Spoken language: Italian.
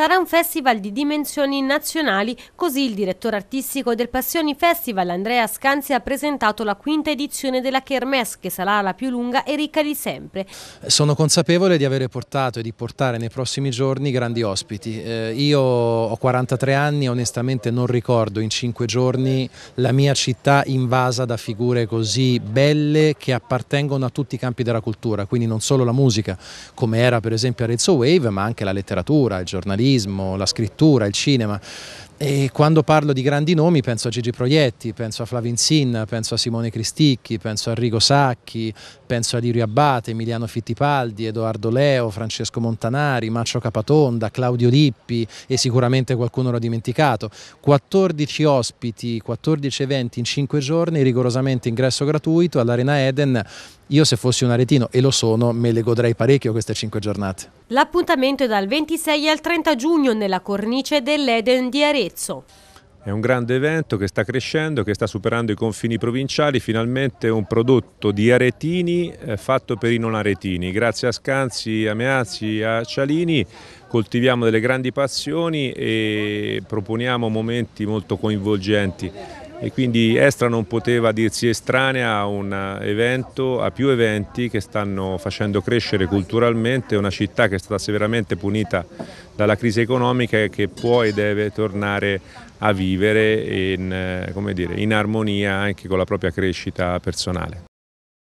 Sarà un festival di dimensioni nazionali, così il direttore artistico del Passioni Festival Andrea Scanzi ha presentato la quinta edizione della Kermesse, che sarà la più lunga e ricca di sempre. Sono consapevole di avere portato e di portare nei prossimi giorni grandi ospiti. Eh, io ho 43 anni e onestamente non ricordo in 5 giorni la mia città invasa da figure così belle che appartengono a tutti i campi della cultura, quindi non solo la musica, come era per esempio Arezzo Wave, ma anche la letteratura, il giornalismo giornalismo, la scrittura, il cinema, e quando parlo di grandi nomi penso a Gigi Proietti, penso a Flavin Sin, penso a Simone Cristicchi, penso a Rigo Sacchi, penso a Lirio Abbate, Emiliano Fittipaldi, Edoardo Leo, Francesco Montanari, Macio Capatonda, Claudio Lippi e sicuramente qualcuno l'ho dimenticato. 14 ospiti, 14 eventi in 5 giorni, rigorosamente ingresso gratuito all'Arena Eden. Io se fossi un aretino, e lo sono, me le godrei parecchio queste 5 giornate. L'appuntamento è dal 26 al 30 giugno nella cornice dell'Eden di Arezzo Arezzo. È un grande evento che sta crescendo, che sta superando i confini provinciali, finalmente un prodotto di aretini eh, fatto per i non aretini. Grazie a Scanzi, a Meazzi, a Cialini coltiviamo delle grandi passioni e proponiamo momenti molto coinvolgenti e quindi Estra non poteva dirsi estranea a un evento, a più eventi che stanno facendo crescere culturalmente una città che è stata severamente punita dalla crisi economica che può e deve tornare a vivere in, eh, dire, in armonia anche con la propria crescita personale.